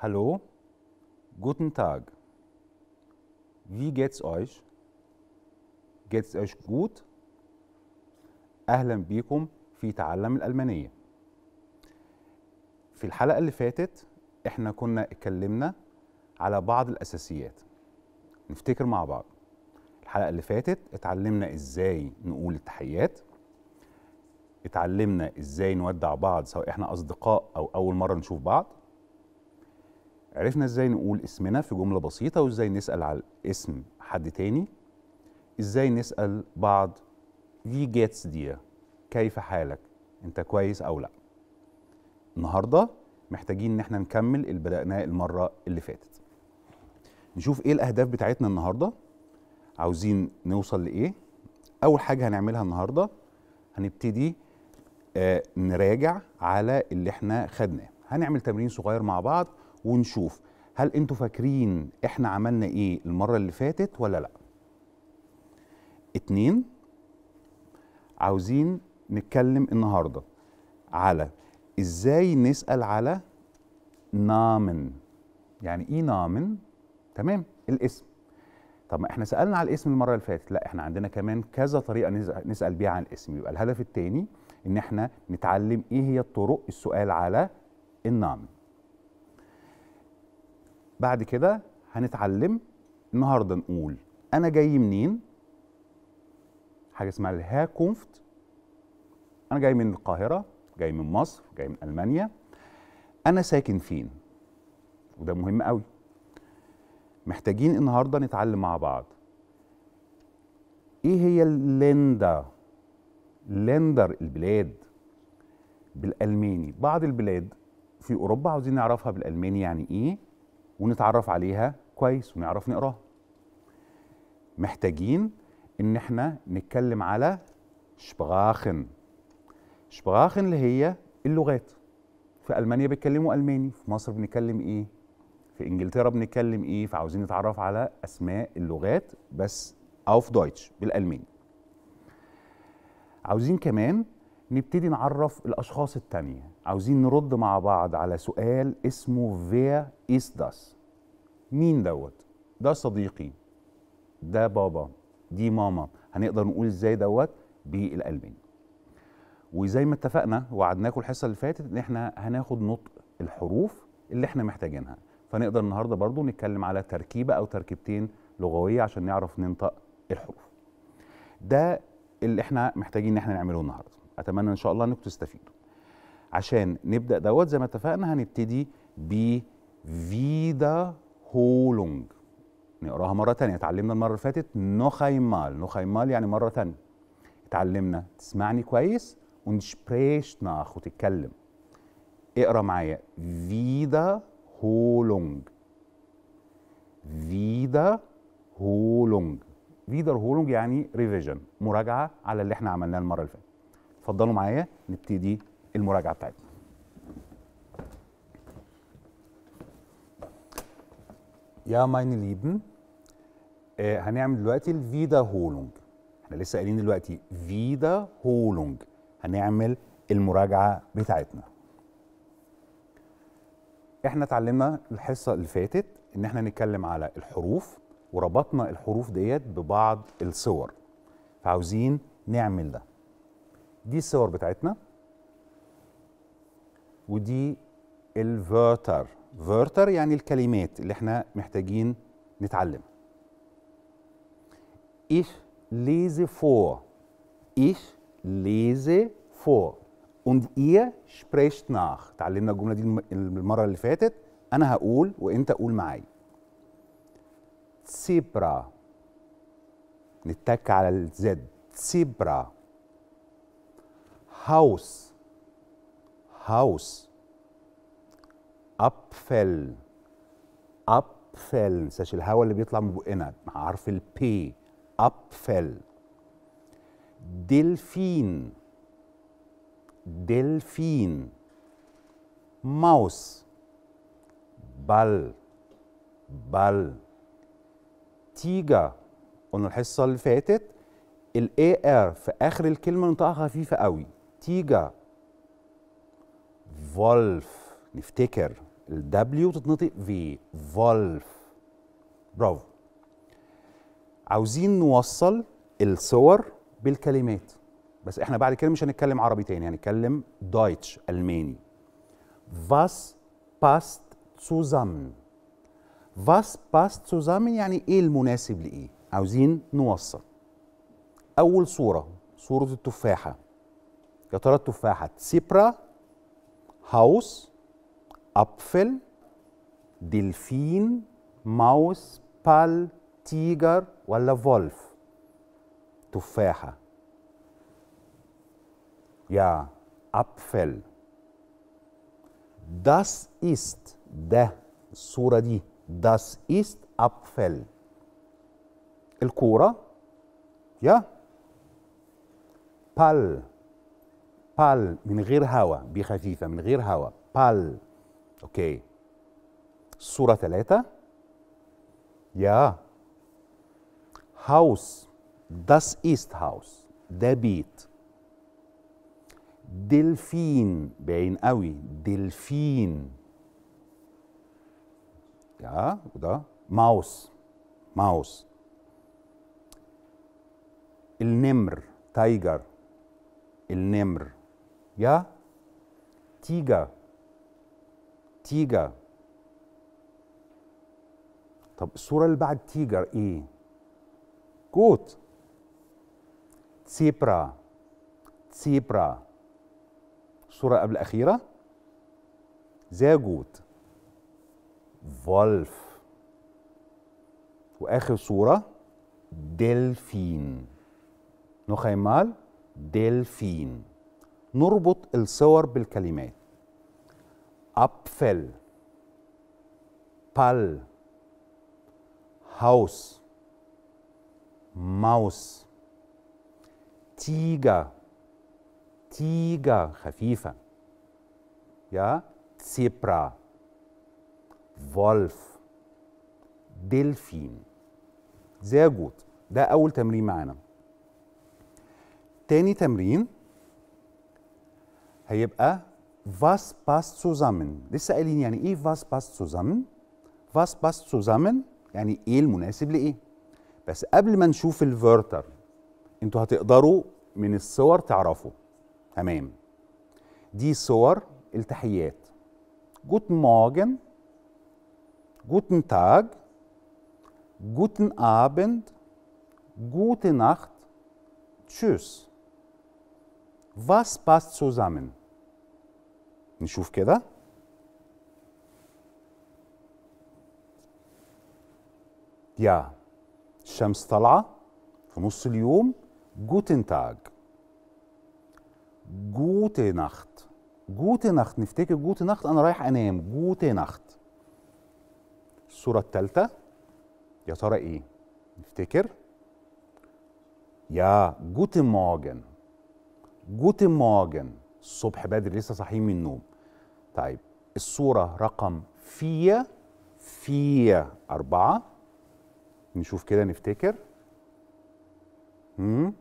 Hallo, guten Tag. Wie geht's euch? Geht's euch gut? Ahlan bikum في تعلم الألمانية في الحلقة اللي فاتت احنا كنا اتكلمنا على بعض الأساسيات نفتكر مع بعض الحلقة اللي فاتت اتعلمنا ازاي نقول التحيات اتعلمنا ازاي نودع بعض سواء احنا أصدقاء أو أول مرة نشوف بعض عرفنا ازاي نقول اسمنا في جملة بسيطة وازاي نسأل على اسم حد تاني ازاي نسأل بعض في جيتس دي كيف حالك انت كويس او لا النهارده محتاجين ان احنا نكمل اللي بدأناه المره اللي فاتت نشوف ايه الاهداف بتاعتنا النهارده عاوزين نوصل لايه اول حاجه هنعملها النهارده هنبتدي آه نراجع على اللي احنا خدناه هنعمل تمرين صغير مع بعض ونشوف هل انتوا فاكرين احنا عملنا ايه المره اللي فاتت ولا لا اتنين عاوزين نتكلم النهارده على ازاي نسال على نامن يعني ايه نامن تمام الاسم طب ما احنا سالنا على الاسم المره اللي فاتت لا احنا عندنا كمان كذا طريقه نسال بيها عن الاسم يبقى الهدف الثاني ان احنا نتعلم ايه هي الطرق السؤال على النامن بعد كده هنتعلم النهارده نقول انا جاي منين حاجه اسمها الهاكونفت انا جاي من القاهره جاي من مصر جاي من المانيا انا ساكن فين وده مهم قوي محتاجين النهارده نتعلم مع بعض ايه هي اللندا لندر البلاد بالالماني بعض البلاد في اوروبا عاوزين نعرفها بالالماني يعني ايه ونتعرف عليها كويس ونعرف نقراها محتاجين ان احنا نتكلم على شبراخن شبراخن اللي هي اللغات في المانيا بيتكلموا الماني في مصر بنتكلم ايه في انجلترا بنتكلم ايه فعاوزين نتعرف على اسماء اللغات بس اوف دويتش بالالماني عاوزين كمان نبتدي نعرف الاشخاص التانية عاوزين نرد مع بعض على سؤال اسمه فيا إيس داس مين دوت ده صديقي ده بابا دي ماما هنقدر نقول ازاي دوت بالالماني وزي ما اتفقنا وعدناكم الحصه اللي فاتت ان احنا هناخد نطق الحروف اللي احنا محتاجينها فنقدر النهارده برضو نتكلم على تركيبه او تركيبتين لغويه عشان نعرف ننطق الحروف ده اللي احنا محتاجين ان احنا نعمله النهارده اتمنى ان شاء الله انكم تستفيدوا عشان نبدا دوت زي ما اتفقنا هنبتدي ب فيدا هولونج نقراها مره تانية اتعلمنا المره اللي فاتت نوخيمال نوخيمال يعني مره تانية اتعلمنا تسمعني كويس und spricht nach وتتكلم اقرا معايا Wiederholung Wiederholung Wiederholung يعني ريفيجن مراجعة على اللي احنا عملناه المرة اللي فاتت اتفضلوا معايا نبتدي المراجعة بتاعتنا يا meine Lieben آه، هنعمل دلوقتي الفيدا هولونج احنا لسه قايلين دلوقتي فيدا هولونج هنعمل المراجعه بتاعتنا احنا اتعلمنا الحصه اللي فاتت ان احنا نتكلم على الحروف وربطنا الحروف ديت ببعض الصور فعاوزين نعمل ده دي الصور بتاعتنا ودي الفيرتر فيرتر يعني الكلمات اللي احنا محتاجين نتعلم ايش ليزي فور ايش lese vor. Und ihr sprecht nach. اتعلمنا الجملة دي المرة اللي فاتت أنا هقول وأنت قول معايا. زبرا نتك على الزد زبرا هاوس هاوس أبفل أبفل ما الهواء اللي بيطلع من بقنا مع حرف البي أبفل دلفين دلفين ماوس بل بل تيجا قلنا الحصه اللي فاتت الاي ار في اخر الكلمه نطقها خفيفه قوي تيجا فولف نفتكر الدبليو تتنطق في فولف برافو عاوزين نوصل الصور بالكلمات بس احنا بعد كده مش هنتكلم عربي تاني هنتكلم دايتش الماني was passt zusammen was passt zusammen يعني ايه المناسب لايه عاوزين نوصل اول صوره صوره التفاحه يا ترى التفاحه سيبرا هاوس ابفل دلفين ماوس بال تيجر ولا فولف تفاحة يا أبفل داس إيست ده الصورة دي داس إيست أبفل الكورة يا بال بال من غير هواء بخفيفة من غير هواء بال اوكي الصورة ثلاثة يا هاوس داس ايست هاوس ده بيت دلفين باين قوي دلفين يا وده ماوس ماوس النمر تايجر النمر يا تيجا تيجا طب الصورة اللي بعد تيجر ايه؟ كوت تسيبرا تسيبرا الصورة قبل الأخيرة زاجوت فولف وآخر صورة دلفين نخيمال دلفين نربط الصور بالكلمات أبفل بال هاوس ماوس تيجا تيجا خفيفة يا سيبرا فولف دلفين زاجوت ده أول تمرين معانا تاني تمرين هيبقى was passt zusammen لسه قايلين يعني ايه was passt zusammen was passt zusammen يعني ايه المناسب لايه بس قبل ما نشوف الفيرتر انتوا هتقدروا من الصور تعرفه تمام دي صور التحيات جوتن مورجن جوتن تاج جوتن ابند جوتن نخت تشوس Was passt زوزامن نشوف كده يا الشمس طالعة في نص اليوم جوتن تاج جوتي نخت جوتي نخت نفتكر جوتي نخت أنا رايح أنام جوتي نخت الصورة الثالثة يا ترى إيه؟ نفتكر يا جوت موجن جوت موجن الصبح بدري لسه صاحيين من النوم طيب الصورة رقم فيا فيا أربعة نشوف كده نفتكر مم.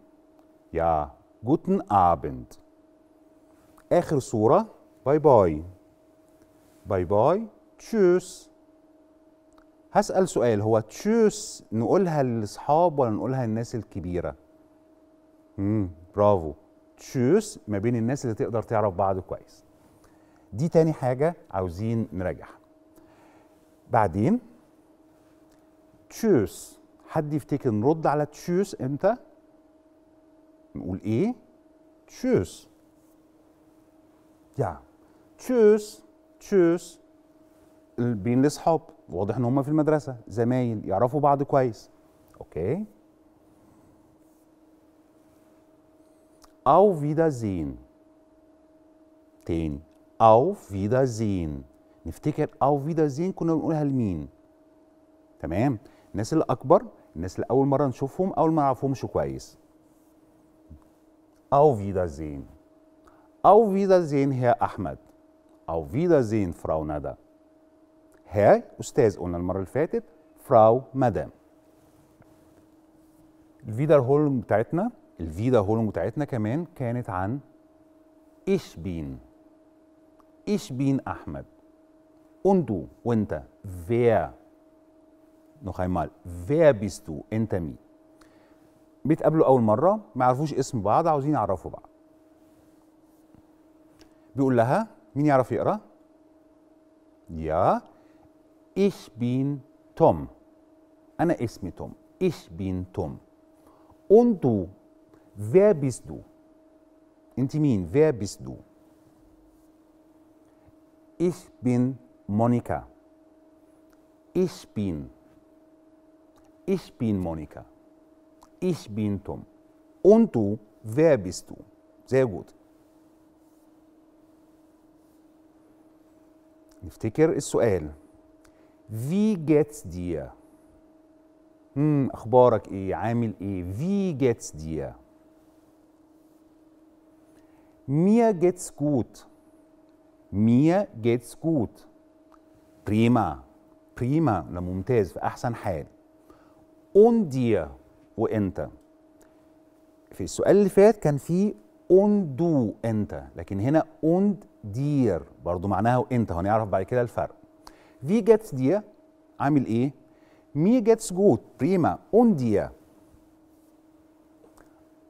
يا جوتن أبند اخر صوره باي باي باي باي تشوس هسال سؤال هو تشوس نقولها للاصحاب ولا نقولها للناس الكبيره امم برافو تشوس ما بين الناس اللي تقدر تعرف بعض كويس دي تاني حاجه عاوزين نراجعها بعدين تشوس حد يفتكر نرد على تشوس امتى نقول ايه تشوس يا Tschüss. Tschüss. بين الاصحاب واضح ان هم في المدرسه زمايل يعرفوا بعض كويس اوكي او فيدا زين تاني او فيدا زين نفتكر او فيدا زين كنا بنقولها لمين تمام الناس اللي اكبر الناس اللي اول مره نشوفهم اول ما نعرفهمش كويس او فيدا زين Auf Herr أحمد Auf Wiedersehen Frau ندى هاي أستاذ قلنا المرة اللي فاتت فراو مدام الفيدا هولم بتاعتنا الفيدا هولم بتاعتنا كمان كانت عن إيش بين إيش بين أحمد أندو وأنت فيا noch einmal wer bist du انت مين بيتقابلوا اول مره ما يعرفوش اسم بعض عاوزين يعرفوا بعض بيقول لها مين يعرف يقرا يا ايش بين توم انا اسمي توم ايش بين توم انتو فير بيس دو انت مين فير بيس دو ايش بين مونيكا ايش بين ايش بين مونيكا ايش بين توم انتو فير بيس دو زي جود نفتكر السؤال في جيتس ديا امم اخبارك ايه عامل ايه في جيتس ديا ميا جيتس جوت ميا جيتس جوت بريما بريما ده ممتاز في احسن حال اون ديا وانت في السؤال اللي فات كان فيه اوندو انت لكن هنا اوند دير برضو معناها انت هنعرف بعد كده الفرق في جاتس دي عامل ايه مي جاتس جوت بريما اوند ديا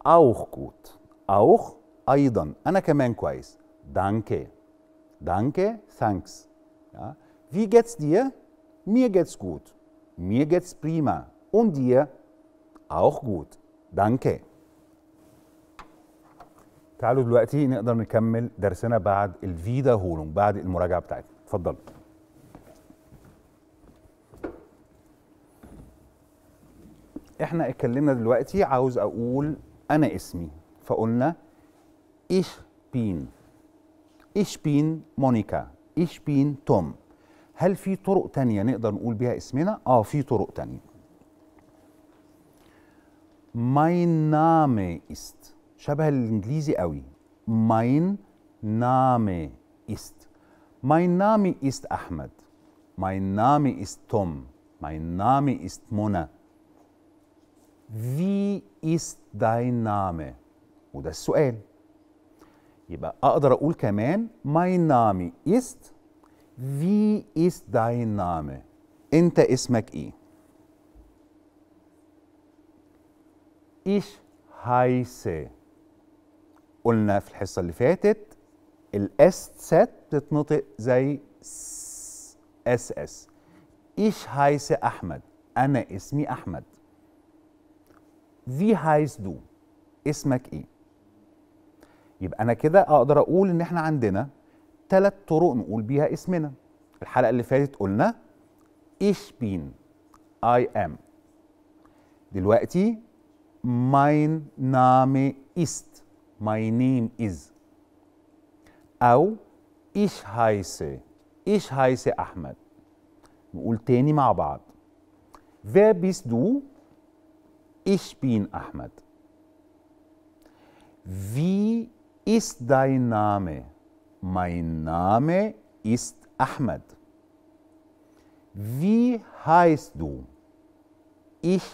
اوخ جوت اوخ أيضا أنا كمان كويس. دانكي دانكي ثانكس في Wie دي مي Mir جوت مي Mir بريما prima. Und اوخ جوت دانكي تعالوا دلوقتي نقدر نكمل درسنا بعد الفيدا هولونج بعد المراجعه بتاعتنا اتفضلوا احنا اتكلمنا دلوقتي عاوز اقول انا اسمي فقلنا ايش بين ايش بين مونيكا ايش بين توم هل في طرق تانية نقدر نقول بيها اسمنا؟ اه في طرق تانية. ماي نامي است شبه الانجليزي قوي ماين نامي است ماين نامي است احمد ماين نامي است توم ماين نامي است منى في است dein نامي وده السؤال يبقى اقدر اقول كمان ماين نامي است في است dein نامي انت اسمك ايه ايش هايسه قلنا في الحصه اللي فاتت الاس سات بتتنطق زي اس اس ايش هايس احمد انا اسمي احمد في هايس دو اسمك ايه يبقى انا كده اقدر اقول ان احنا عندنا ثلاث طرق نقول بيها اسمنا الحلقه اللي فاتت قلنا ايش بين اي ام دلوقتي ماين نامي است my name is أو إيش هايسي إيش هايسي أحمد نقول تاني مع بعض Wer bist du? Ich bin Ahmed. Wie ist dein Name? Mein Name ist Ahmed. Wie heißt du? Ich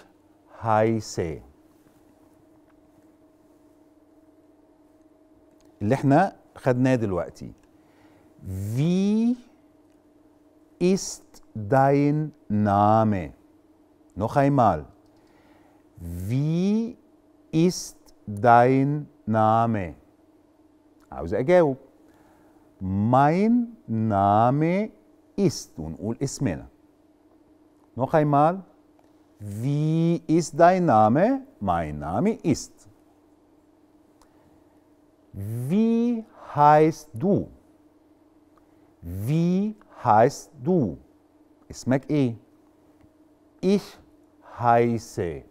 heiße. اللي احنا خدناه دلوقتي في ist dein Name? Noch einmal. Wie ist dein Name? عاوز اجاوب. Mein Name ist ونقول اسمنا. Noch einmal. Wie ist dein Name? Mein Name ist. Wie heißt du? Wie heißt du? Ist mag eh. Ich heiße.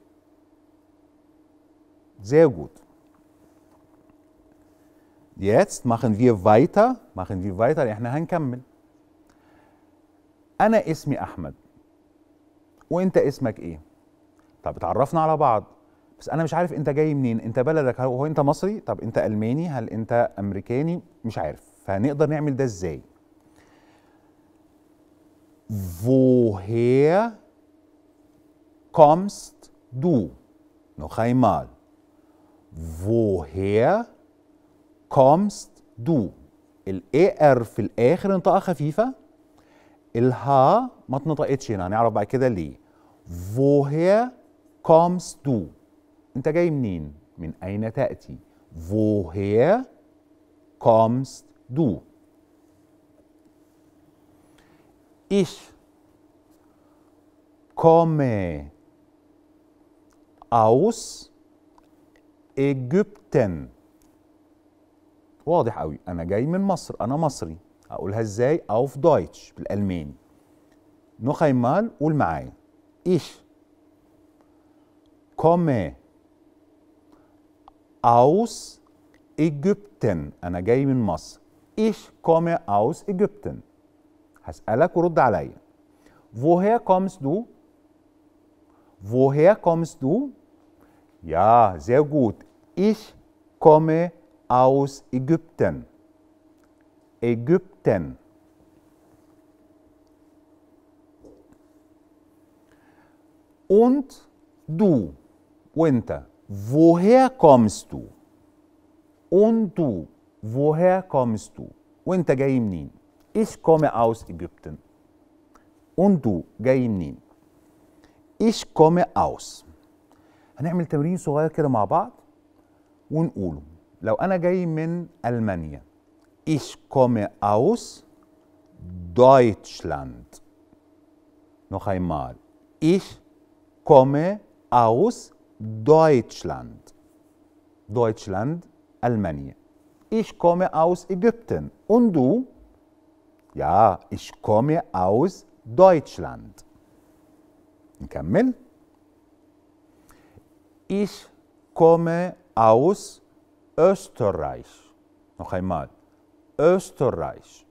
Sehr gut. Jetzt machen wir weiter, machen wir weiter, Ich احنا هنكمل. أنا اسمي أحمد. وأنت اسمك إيه؟ طب اتعرفنا على بعض. بس انا مش عارف انت جاي منين انت بلدك هو انت مصري طب انت الماني هل انت امريكاني مش عارف فهنقدر نعمل ده ازاي woher kommst du? Noch einmal. Woher kommst du? ال ار في الاخر انطقه خفيفه الها ما تنطقتش هنا هنعرف بعد كده ليه woher kommst du انت جاي منين من اين تاتي woher kommst du ich komme aus Ägypten واضح قوي انا جاي من مصر انا مصري هقولها ازاي auf Deutsch بالالماني نخيمال قول معايا ich komme aus Ägypten أنا جاي من مصر Ich komme aus Ägypten هسألك ورد عليا Woher kommst du? Woher kommst du? Ja, sehr gut. Ich komme aus Ägypten. Ägypten. Und du, Winter woher kommst du? Und du, woher kommst du? Und جاي منين؟ Ich komme aus Ägypten. Und du جاي Ich komme aus. هنعمل تمرين صغير كده مع بعض ونقوله. لو أنا جاي من ألمانيا. Ich komme aus Deutschland. Noch einmal. Ich komme aus Deutschland. Deutschland, Almanie. Ich komme aus Ägypten. Und du? Ja, ich komme aus Deutschland. نكمل. Ich komme aus Österreich. Noch einmal. Österreich.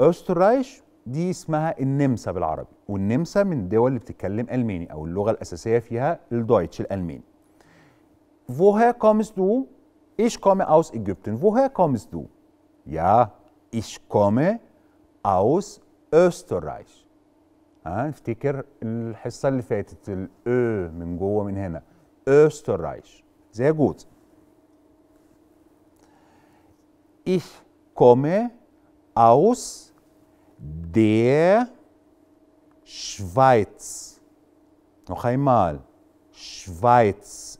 Österreich دي in Nimsa, بالعربي. والنمسا من الدول اللي بتتكلم الماني او اللغه الاساسيه فيها الدويتش الالماني woher kommst du ich komme aus Ägypten woher kommst du يا ich komme aus Österreich ها افتكر الحصه اللي فاتت الاو من جوه من هنا Österreich زي جوت ich komme aus der Schweiz. Noch einmal. Schweiz.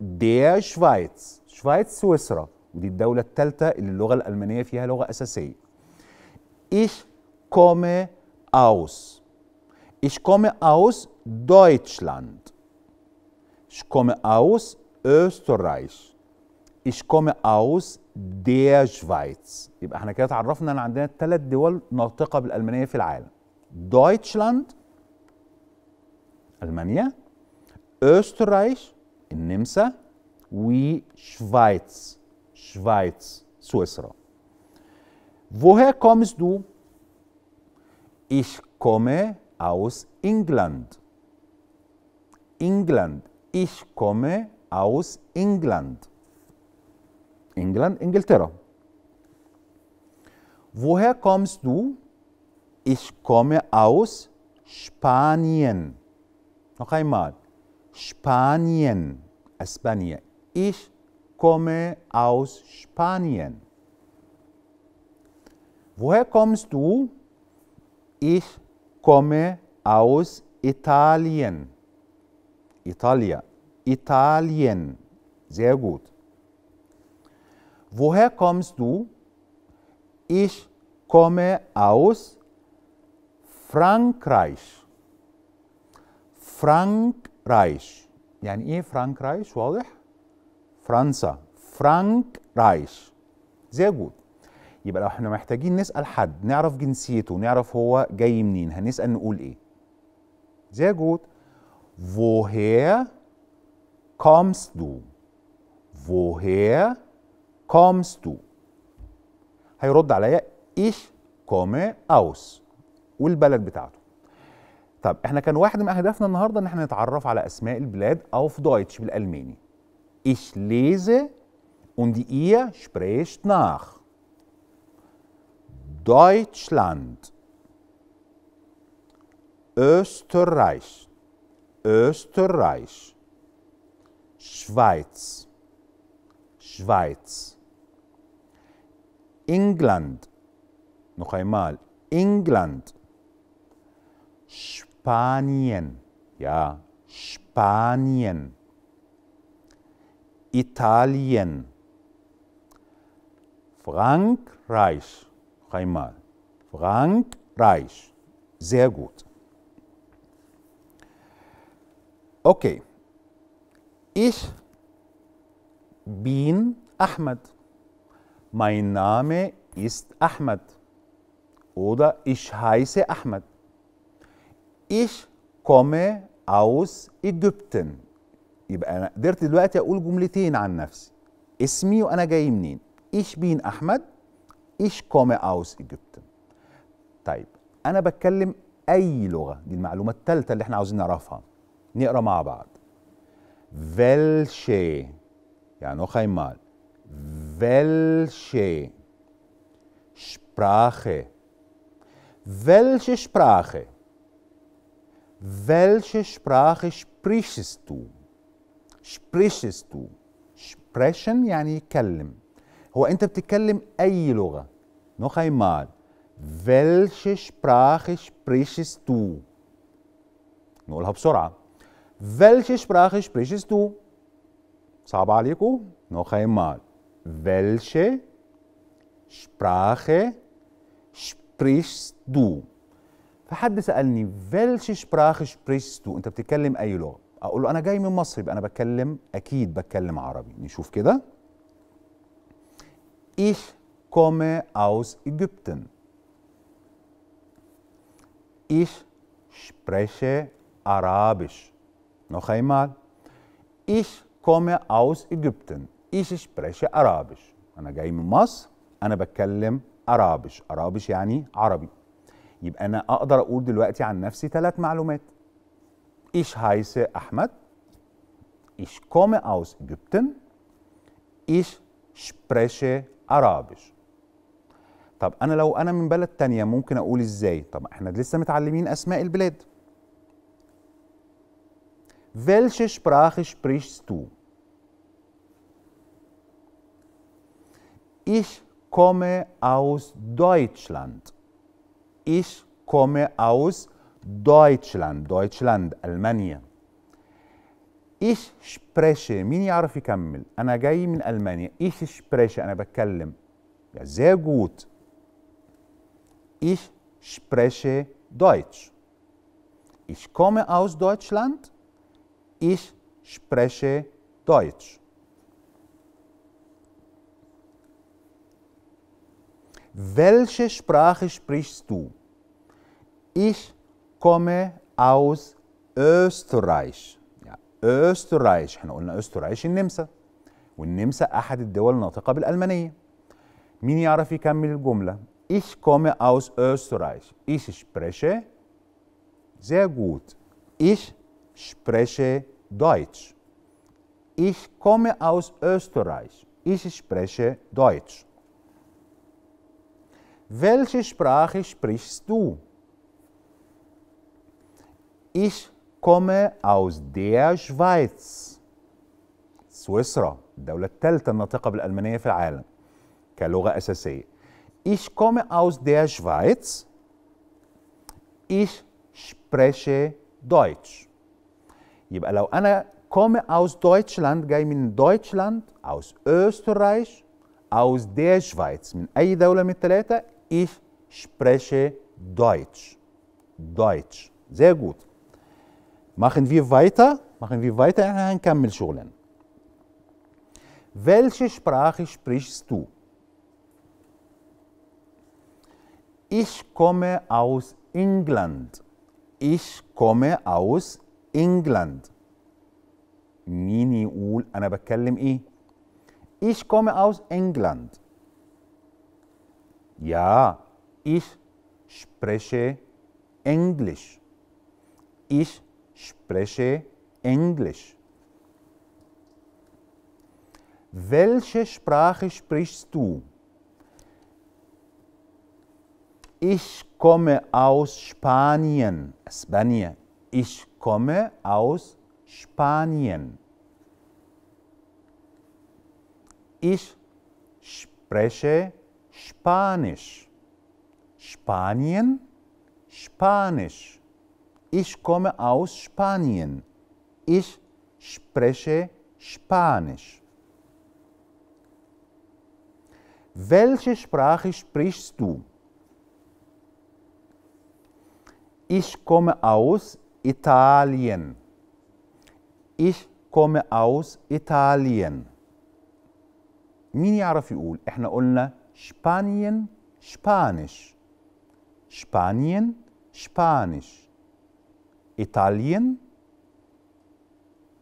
Der Schweiz. Schweiz, سويسرا. ودي الدولة الثالثة اللي اللغة الألمانية فيها لغة أساسية. Ich komme aus. Ich komme aus Deutschland. Ich komme aus Österreich. Ich komme aus der Schweiz. يبقى احنا كده اتعرفنا ان عندنا ثلاث دول ناطقه بالالمانيه في العالم. Deutschland, Almania, Österreich, in Nimsa, wie Schweiz, Schweiz, Suisra. Woher kommst du? Ich komme aus England. England. Ich komme aus England. England, Inglaterra. Woher kommst du? ich komme aus Spanien. Noch einmal, Spanien, Spanien. Ich komme aus Spanien. Woher kommst du? Ich komme aus Italien. Italia. Italien. Sehr gut. Woher kommst du? Ich komme aus فرانك رايش فرانك رايش يعني ايه فرانك رايش واضح فرنسا فرانك رايش زي جود يبقى لو احنا محتاجين نسال حد نعرف جنسيته نعرف هو جاي منين هنسال نقول ايه زي جود woher kommst du woher kommst du هيرد عليا ايش كومي aus والبلد بتاعته طب احنا كان واحد من اهدافنا النهارده ان احنا نتعرف على اسماء البلاد او في دويتش بالالماني ich lese und ihr sprecht nach Deutschland Österreich Österreich Schweiz Schweiz England نخيمال England Spanien, ja, Spanien, Italien, Frankreich, einmal, Frankreich, sehr gut. Okay, ich bin Ahmed. Mein Name ist Ahmed. Oder ich heiße Ahmed. Ich komme aus Ägypten يبقى أنا قدرت دلوقتي أقول جملتين عن نفسي اسمي وأنا جاي منين Ich bin أحمد Ich komme aus Ägypten طيب أنا بتكلم أي لغة دي المعلومة الثالثة اللي احنا عاوزين نعرفها نقرا مع بعض welche يعني خيمال welche Sprache welche Sprache Welche Sprache sprichst du? sprichst du sprechen يعني يتكلم هو انت بتتكلم اي noch einmal welche Sprache sprichst du نقولها بسرعه welche Sprache sprichst du صعب عليكم noch einmal welche Sprache sprichst du فحد سالني فيلش شبراخ شبريست انت بتتكلم اي لغه اقول له انا جاي من مصر يبقى انا بتكلم اكيد بتكلم عربي نشوف كده ich komme aus Ägypten ich spreche arabisch noch einmal ich komme aus Ägypten ich spreche arabisch انا جاي من مصر انا بتكلم عربيش عربيش يعني عربي يبقى انا اقدر اقول دلوقتي عن نفسي ثلاث معلومات ايش هايس احمد ايش كومي اوس جبتن ايش شبريشي عربيش طب انا لو انا من بلد تانية ممكن اقول ازاي طب احنا لسه متعلمين اسماء البلاد فيلش شبراخ شبريش du ايش كومي اوس دويتشلاند ich komme aus Deutschland, Deutschland, ألمانيا. Ich spreche, mini يعرف يكمل؟ أنا جاي من ألمانيا. Ich spreche, أنا بتكلم. Ja, sehr gut. Ich spreche Deutsch. Ich komme aus Deutschland. Ich spreche Deutsch. Welche Sprache sprichst du? Ich komme aus Österreich يعني Österreich احنا قلنا Österreich النمسا والنمسا أحد الدول الناطقة بالألمانية مين يعرف يكمل الجملة Ich komme aus Österreich Ich spreche sehr gut Ich spreche Deutsch Ich komme aus Österreich Ich spreche Deutsch Welche Sprache sprichst du? Ich komme aus der Schweiz. سويسرا الدولة الثالثة الناطقة بالألمانية في العالم كلغة أساسية. Ich komme aus der Schweiz. Ich spreche Deutsch. يبقى لو أنا komme aus Deutschland جاي من Deutschland aus Österreich aus der Schweiz من أي دولة من الثلاثة ich spreche Deutsch Deutsch sehr gut Machen wir weiter, machen wir weiter, Herrn Kammelschulen. Welche Sprache sprichst du? Ich komme aus England. Ich komme aus England. Ich komme aus England. Ja, ich spreche Englisch. Ich spreche Englisch. Welche Sprache sprichst du? Ich komme aus Spanien. Spanien. Ich komme aus Spanien. Ich spreche Spanisch. Spanien, Spanisch. Ich komme aus Spanien. Ich spreche Spanisch. Welche Sprache sprichst du? Ich komme aus Italien. Ich komme aus Italien. مين يعرف يقول؟ احنا قلنا Spanien, Spanisch. Spanien, Spanisch. Italien.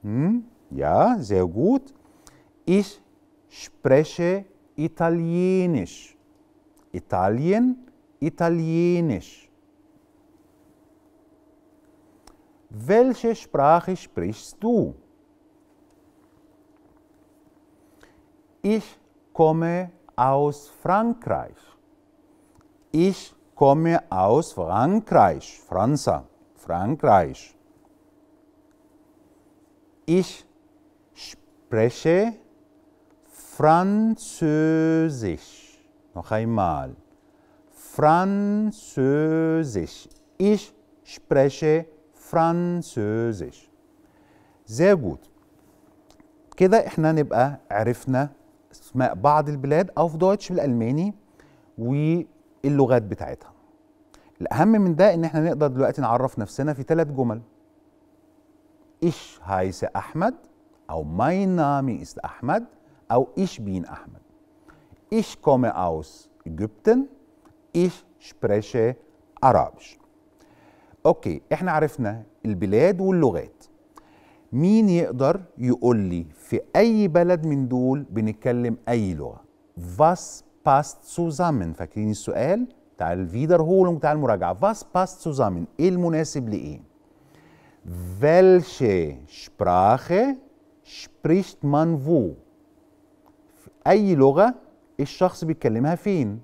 Hm, ja, sehr gut. Ich spreche Italienisch. Italien, Italienisch. Welche Sprache sprichst du? Ich komme aus Frankreich. Ich komme aus Frankreich, Franza. Frankreich. Ich spreche Französisch. Noch einmal. Französisch. Ich spreche Französisch. Sehr gut. كده احنا نبقى عرفنا اسماء بعض البلاد او في دويتش بالالماني واللغات بتاعتها الاهم من ده ان احنا نقدر دلوقتي نعرف نفسنا في ثلاث جمل إيش هايس احمد او ماي نامي ist احمد او إيش بين احمد إيش كومي أوس إيجيبتن إيش spreche أرابش. اوكي احنا عرفنا البلاد واللغات مين يقدر يقول لي في اي بلد من دول بنتكلم اي لغه فاس باست سوزامن فاكرين السؤال بتاع الفيدرهولung بتاع المراجعه was passt zusammen ايه المناسب لايه welche Sprache spricht man wo اي لغه الشخص بيتكلمها فين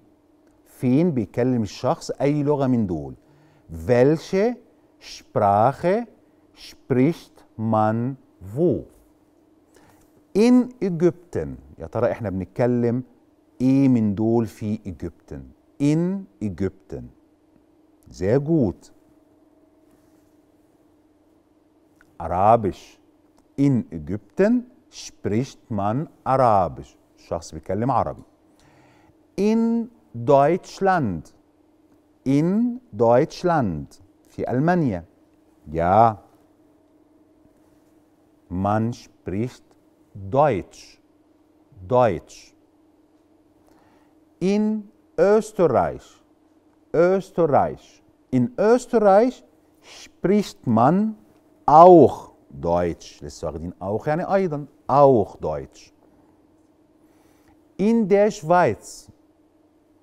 فين بيتكلم الشخص اي لغه من دول welche Sprache spricht man wo in Ägypten يا ترى احنا بنتكلم ايه من دول في ايجيبتن in Ägypten. Sehr gut. Arabisch. In Ägypten spricht man Arabisch. الشخص بيتكلم عربي. In Deutschland. In Deutschland. في ألمانيا. Ja. Man spricht Deutsch. Deutsch. In Österreich. Österreich. In Österreich spricht man auch Deutsch. للسواقدين auch يعني أيضا auch Deutsch. In der Schweiz.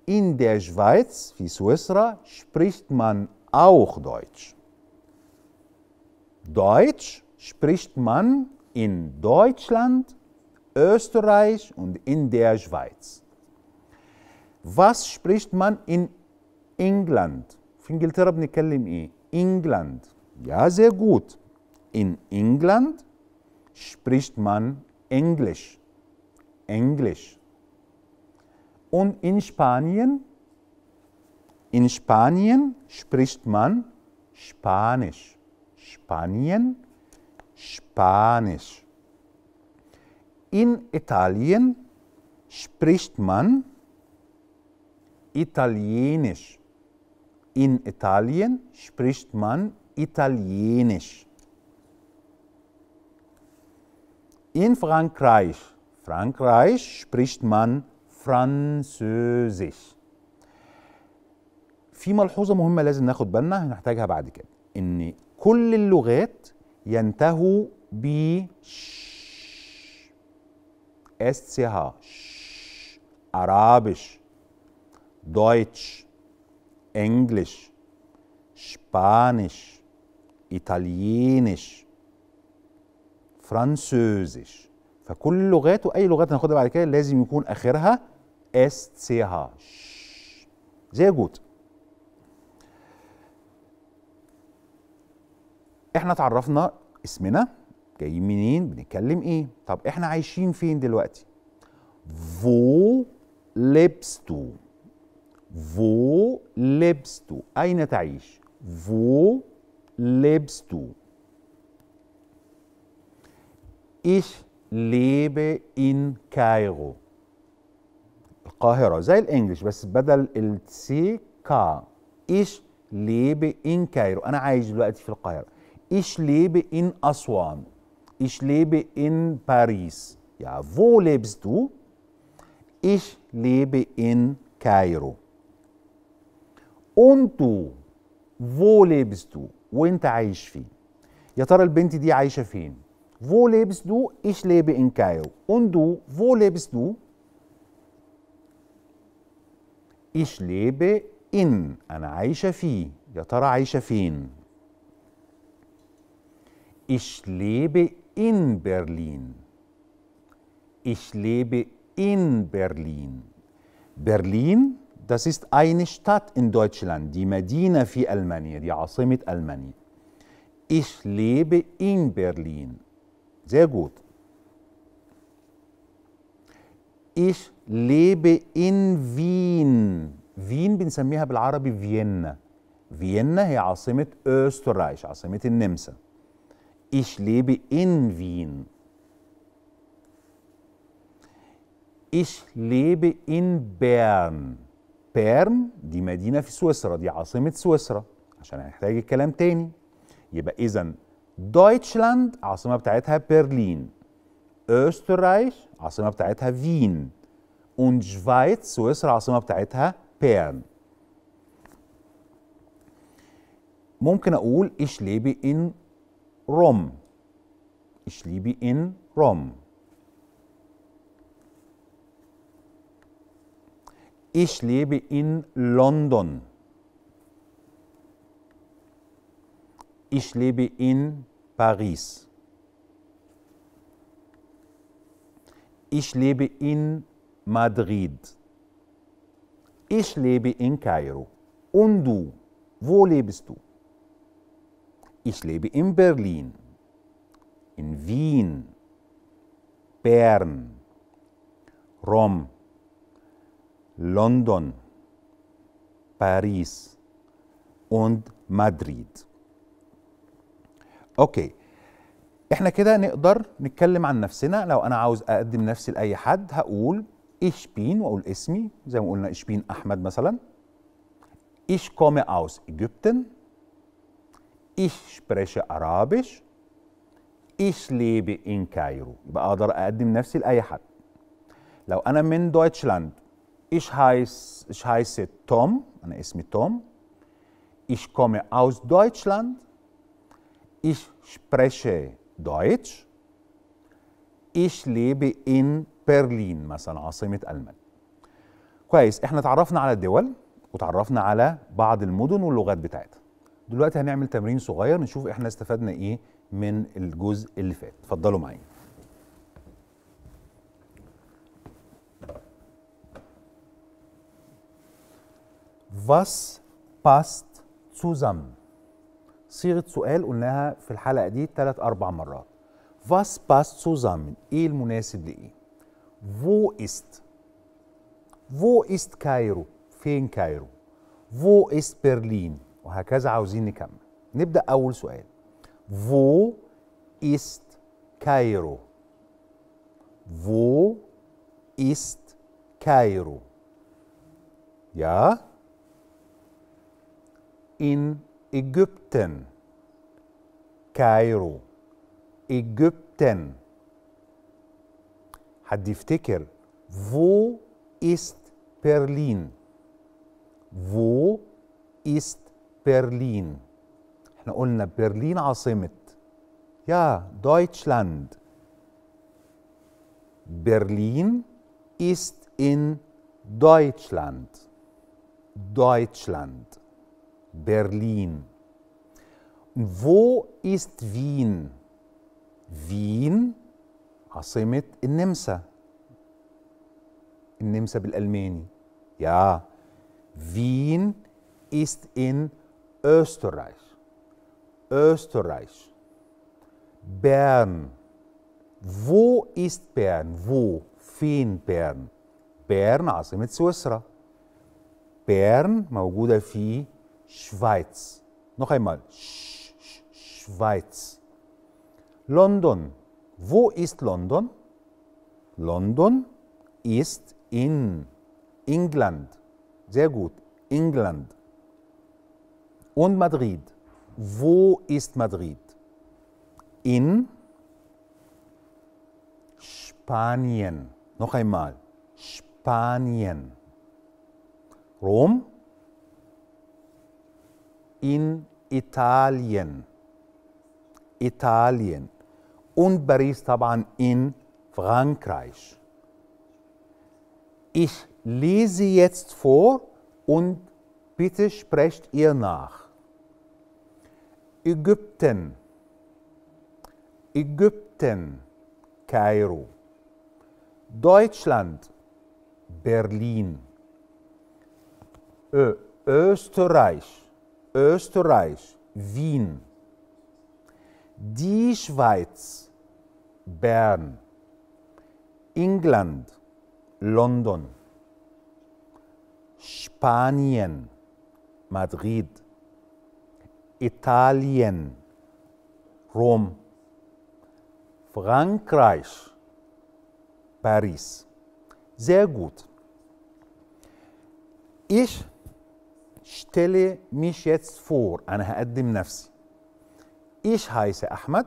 In der Schweiz, wie Suisra, spricht man auch Deutsch. Deutsch spricht man in Deutschland, Österreich und in der Schweiz. Was spricht man in England? في انجلترا بنتكلم England. Ja, sehr gut. In England spricht man Englisch. Englisch. Und in Spanien? In Spanien spricht man Spanisch. Spanien, Spanisch. In Italien spricht man Spanisch. italienisch. In Italien spricht man italienisch. In Frankreich, Frankreich spricht man Französisch. في ملحوظة مهمة لازم ناخد بالنا هنحتاجها بعد كده إن كل اللغات ينتهوا ب ش اس ها ش Deutsch, Englisch, Spanisch, Italienisch, Französisch فكل لغات واي لغات هناخدها بعد كده لازم يكون اخرها اس سي ها زي جوت احنا اتعرفنا اسمنا جايين منين بنتكلم ايه طب احنا عايشين فين دلوقتي فو لبستو فو لبست أين تعيش فو لبست ايش lebe ان كايرو القاهرة زي الإنجليش بس بدل السي كا إيش ليبي إن كايرو أنا عايش دلوقتي في القاهرة إيش ليبي إن أسوان إيش ليبي إن باريس يا فو ليبس إيش ليبي إن كايرو اونتو فو لبستو وانت عايش فيه يا ترى البنت دي عايشه فين wo lebst du ich lebe in Kairo und du wo lebst du ich lebe in انا عايشه فيه يا ترى عايشه فين ich lebe in Berlin ich lebe in Berlin Berlin Das ist eine Stadt in Deutschland, die Medina في ألمانيا, die عاصمة ألمانيا. Ich lebe in Berlin. Sehr gut. Ich lebe in Wien. Wien bin بنسميها Vienna. فيينا. فيينا هي Österreich, أوسترايش، عاصمة Nemse. Ich lebe in Wien. Ich lebe in Bern. بيرم دي مدينة في سويسرا دي عاصمة سويسرا عشان هنحتاج الكلام تاني يبقى إذا دويتشلاند عاصمة بتاعتها برلين أوسترايش عاصمة بتاعتها فين und سويسرا عاصمة بتاعتها بيرن ممكن أقول ich ليبي ان روم ich ليبي ان روم ich lebe in London. Ich lebe in Paris. Ich lebe in Madrid. Ich lebe in Kairo. Und du, wo lebst du? Ich lebe in Berlin, in Wien, Bern, Rom, لندن باريس und مدريد اوكي احنا كده نقدر نتكلم عن نفسنا لو انا عاوز اقدم نفسي لاي حد هقول ايش بين واقول اسمي زي ما قلنا ايش بين احمد مثلا ايش كومي اوس ايجيبتن ايش spreche ارابيش ايش ليبي ان كايرو يبقى اقدر اقدم نفسي لاي حد لو انا من دويتشلاند Ich heiße, ich heiße Tom, أنا اسمي توم. Ich komme aus Deutschland. Ich spreche Deutsch. Ich lebe in برلين مثلا عاصمة ألمانيا. كويس احنا تعرفنا على الدول وتعرفنا على بعض المدن واللغات بتاعتها. دلوقتي هنعمل تمرين صغير نشوف احنا استفدنا ايه من الجزء اللي فات. اتفضلوا معايا. Was passt zusammen صيغة سؤال قلناها في الحلقة دي تلات أربع مرات Was passt zusammen إيه المناسب لإيه Wo ist Wo ist كايرو فين كايرو Wo ist برلين وهكذا عاوزين نكمل نبدأ أول سؤال Wo ist كايرو Wo ist كايرو يا in Egypten. كايرو Egypten. حد يفتكر wo ist Berlin wo ist Berlin احنا قلنا برلين عاصمة يا دويتشلاند برلين ist in Deutschland Deutschland Berlin. Wo ist Wien? Wien عاصمة النمسا النمسا بالألماني يا Wien ist in Österreich Österreich Bern Wo ist Bern? Wo? فين بيرن؟ بيرن عاصمة سويسرا. بيرن موجودة في Schweiz. Noch einmal, Sch Sch Schweiz. London. Wo ist London? London ist in England. Sehr gut, England. Und Madrid. Wo ist Madrid? In Spanien. Noch einmal, Spanien. Rom in Italien. Italien. Und Paris طبعا in Frankreich. Ich lese jetzt vor und bitte sprecht ihr nach. Ägypten, Ägypten, Kairo. Deutschland, Berlin. Ö Österreich, Österreich, Wien, die Schweiz, Bern, England, London, Spanien, Madrid, Italien, Rom, Frankreich, Paris. Sehr gut. Ich stelle mich jetzt vor, أنا هقدم Nafsi. Ich heiße Ahmed,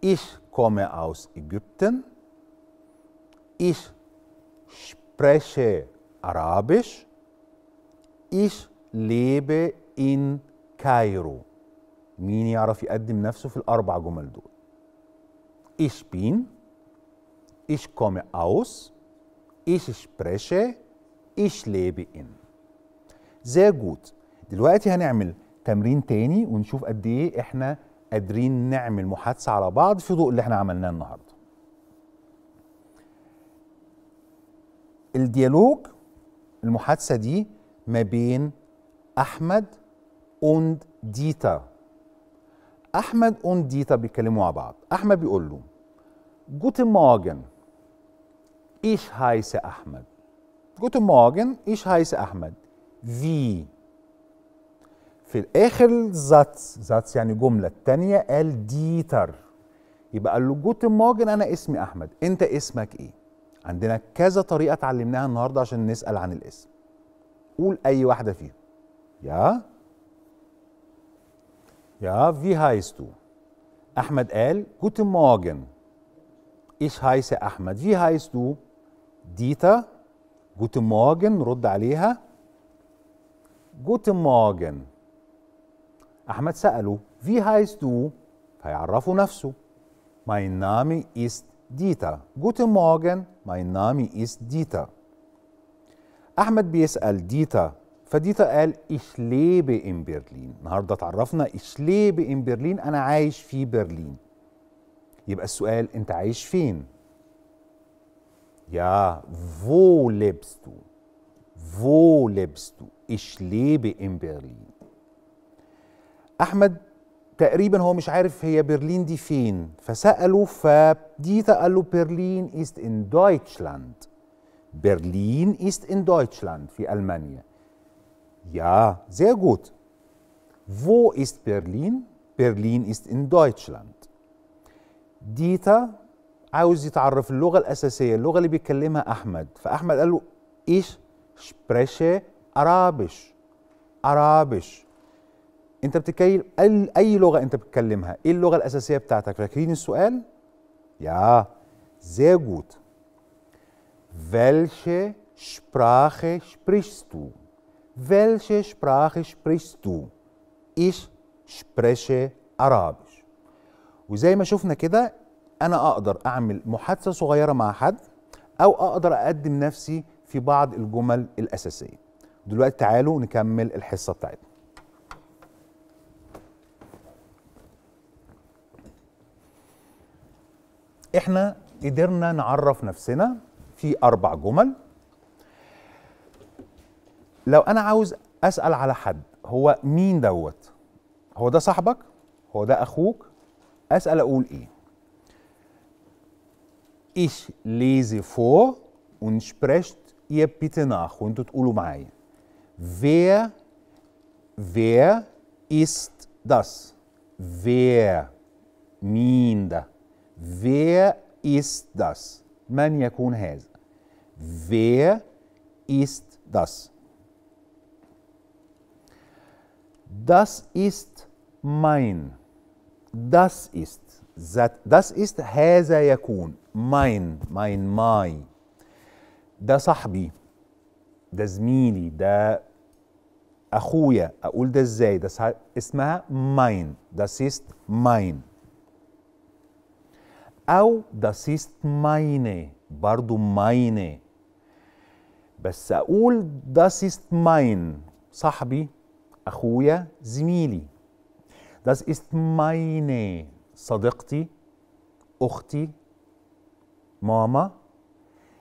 Ich komme aus Ägypten. Ich spreche Arabisch. Ich lebe in Kairo. مين يعرف يقدم نفسه في الأربع جمل دول؟ Ich bin, ich komme aus, ich spreche, ich lebe in. زاجوت دلوقتي هنعمل تمرين تاني ونشوف قد ايه احنا قادرين نعمل محادثه على بعض في ضوء اللي احنا عملناه النهارده الديالوج المحادثه دي ما بين احمد اوند ديتا احمد اوند ديتا بيتكلموا مع بعض احمد بيقول له جوت ماجن ايش هايس احمد جوت ماجن ايش هايس احمد في في الاخر زاتس زاتس يعني جمله الثانيه قال ديتر يبقى قال له جوت ماجن انا اسمي احمد انت اسمك ايه عندنا كذا طريقه اتعلمناها النهارده عشان نسال عن الاسم قول اي واحده فيهم يا يا في هايستو تو احمد قال جوت ماجن ايش هايس يا احمد في هايستو تو ديتا جوت ماجن رد عليها جوتن مورجن احمد ساله في هايز دو فيعرفه نفسه ماي نامي ايست ديتا جوتن مورجن ماي نامي ايست ديتا احمد بيسال ديتا فديتا قال ايش ليه ان برلين النهارده اتعرفنا ايش ليه ان برلين انا عايش في برلين يبقى السؤال انت عايش فين يا فو لبستو wo lebst du ich lebe in Berlin أحمد تقريبا هو مش عارف هي برلين دي فين فسأله فدي قال له برلين إيست إن دويتشلاند برلين إيست إن دويتشلاند في ألمانيا يا sehr gut Wo ist Berlin? Berlin ist in Deutschland. ديتا عاوز يتعرف اللغة الأساسية اللغة اللي بيتكلمها أحمد فأحمد قال له إيش spreche Arabisch Arabisch انت بتتكلم اي لغه انت بتتكلمها ايه اللغه الاساسيه بتاعتك فاكرين السؤال يا sehr gut welche Sprache sprichst du welche Sprache sprichst du ich spreche Arabisch وزي ما شفنا كده انا اقدر اعمل محادثه صغيره مع حد او اقدر اقدم نفسي في بعض الجمل الأساسية دلوقتي تعالوا نكمل الحصة بتاعتنا احنا قدرنا نعرف نفسنا في أربع جمل لو أنا عاوز أسأل على حد هو مين دوت هو ده صاحبك هو ده أخوك أسأل أقول إيه Ich lese vor und ihr bitte nachholen, tut Ulumai. Wer, wer ist das? Wer, minda, wer ist das? Man yakun haza. Wer ist das? Das ist mein. Das ist. Das ist haza yakun. Mein, mein, mein. ده صاحبي ده زميلي ده اخويا اقول ده ازاي ده اسمها ماين ده سيست ماين او ده سيست ماينه برضو ماينه بس اقول ده سيست ماين صاحبي اخويا زميلي ده سيست meine صديقتي اختي ماما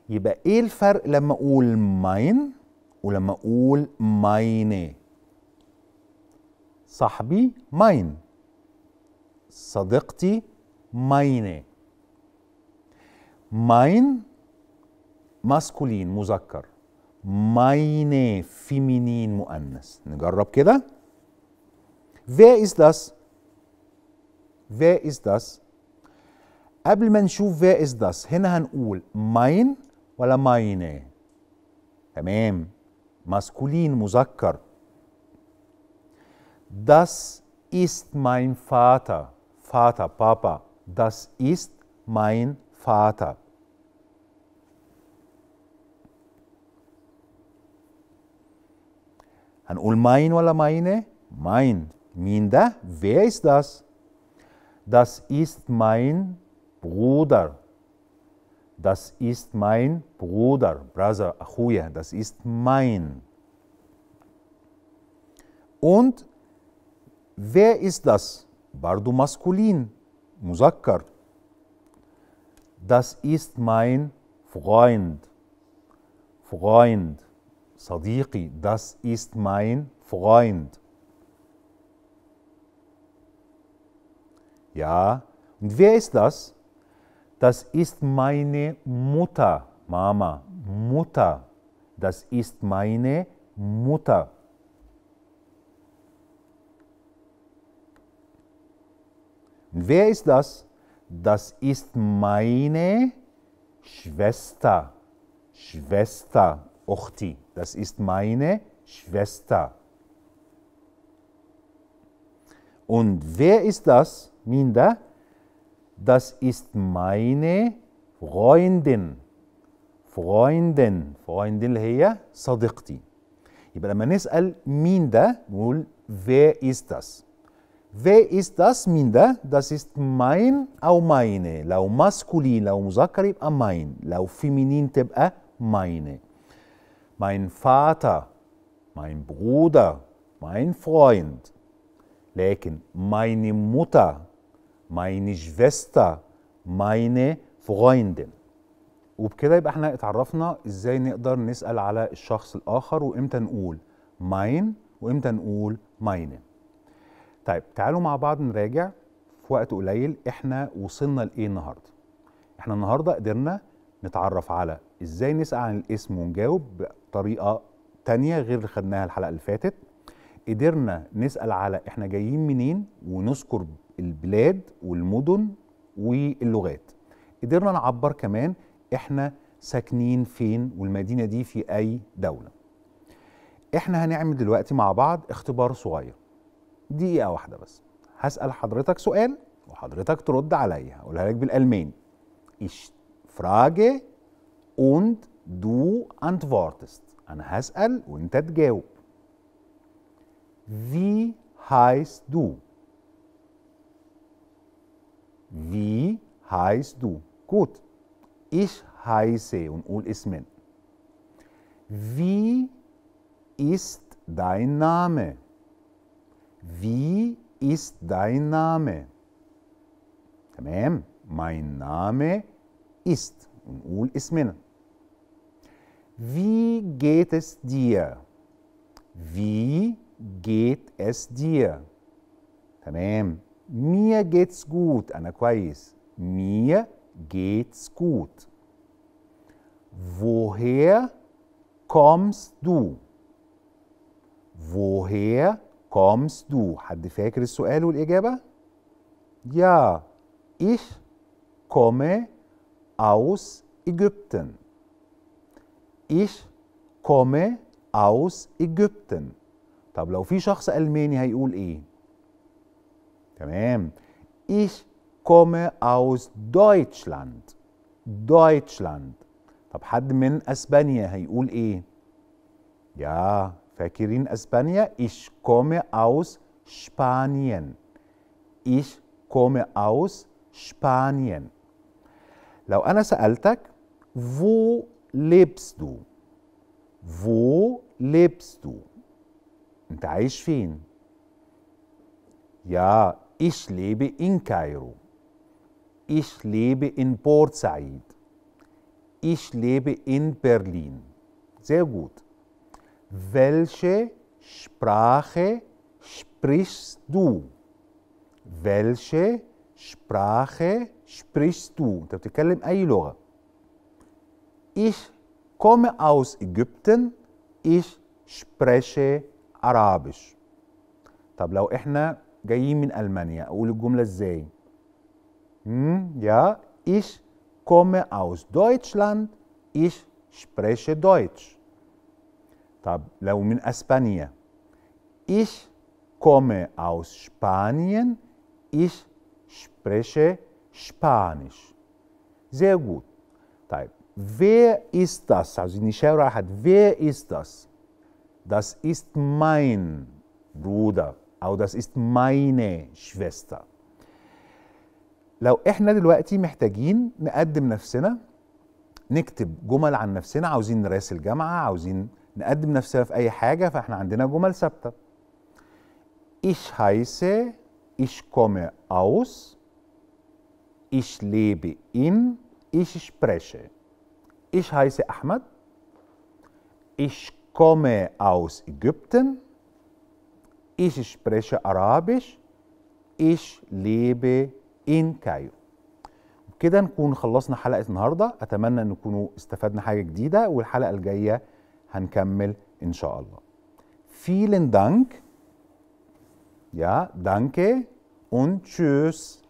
يبقى ايه الفرق لما اقول ماين ولما اقول ماينه صاحبي ماين صديقتي ماينه ماين ماسكولين مذكر ماينه فيمينين مؤنث نجرب كده Wer ist das? Wer ist das? قبل ما نشوف wer ist das هنا هنقول ماين ولا ماينة تمام maskulin مذكر Das ist mein Vater. Vater, Papa. Das ist mein Vater. Und mein ولا meine? Mein. Minder, Wer ist das? Das ist mein Bruder das ist mein Bruder, Brother Achuya, das ist mein. Und wer ist das? Bardu maskulin, Musakkar. Das ist mein Freund. Freund, Sadiqi, das ist mein Freund. Ja, und wer ist das? das ist meine Mutter, Mama, Mutter, das ist meine Mutter. Wer ist das? Das ist meine Schwester. Schwester, Ochti. Das ist meine Schwester. Und wer ist das? Minder? das ist meine Freundin. Freundin. Freundin hier, Sadiqti. صديقتي. يبقى لما نسأل مين ده نقول wer ist das? Wer ist das مين ده؟ Das ist mein أو meine. لو maskulin لو مذكر يبقى mein. لو feminin تبقى meine. Mein Vater, mein Bruder, mein Freund. لكن meine Mutter ماين Schwester, meine فغايندن وبكده يبقى احنا اتعرفنا ازاي نقدر نسأل على الشخص الآخر وامتى نقول ماين وامتى نقول ماينه طيب تعالوا مع بعض نراجع في وقت قليل احنا وصلنا لايه النهارده احنا النهارده قدرنا نتعرف على ازاي نسال عن الاسم ونجاوب بطريقه تانية غير اللي خدناها الحلقه اللي فاتت قدرنا نسال على احنا جايين منين ونذكر البلاد والمدن واللغات قدرنا نعبر كمان احنا ساكنين فين والمدينة دي في أي دولة احنا هنعمل دلوقتي مع بعض اختبار صغير دقيقة واحدة بس هسأل حضرتك سؤال وحضرتك ترد عليا هقولها لك بالألماني ايش فراجي اوند دو انتفورتست أنا هسأل وأنت تجاوب في هايس دو Wie heißt du? Gut. Ich heiße und ul ismen. Wie ist dein Name? Wie ist dein Name? Tamam. Mein Name ist und ul ismen. Wie geht es dir? Wie geht es dir? Tamam. مية جيتس جوت أنا كويس مية جيتس جوت Woher kommst du? Woher kommst du? حد فاكر السؤال والإجابة؟ Ja, ich komme aus Ägypten. Ich komme aus Ägypten. طب لو في شخص ألماني هيقول إيه؟ تمام ich komme aus Deutschland Deutschland طب حد من اسبانيا هيقول ايه يا فاكرين اسبانيا ich komme aus Spanien ich komme aus Spanien لو انا سالتك wo lebst du wo lebst du انت عايش فين يا ich lebe in Kairo, ich lebe in Port Said, ich lebe in Berlin. Sehr gut. Welche Sprache sprichst du? Welche Sprache sprichst du? Ich komme aus Ägypten, ich spreche Arabisch. طب لو احنا جايين من المانيا اقول الجمله ازاي ja ich komme aus Deutschland ich spreche Deutsch طب لو من اسبانيا ich komme aus Spanien ich spreche Spanisch sehr gut طيب wer ist das also نشاور hat wer ist das das ist mein Bruder او das ist meine Schwester لو احنا دلوقتي محتاجين نقدم نفسنا نكتب جمل عن نفسنا عاوزين نراسل جامعه عاوزين نقدم نفسنا في اي حاجه فاحنا عندنا جمل ثابته ich heiße ich komme aus ich lebe in ich spreche ich heiße Ahmed, ich komme aus Ägypten Ich spreche Arabisch. Ich lebe in Cairo. كده نكون خلصنا حلقة النهاردة أتمنى أن نكونوا استفدنا حاجة جديدة والحلقة الجاية هنكمل إن شاء الله Vielen Dank Ja, danke und tschüss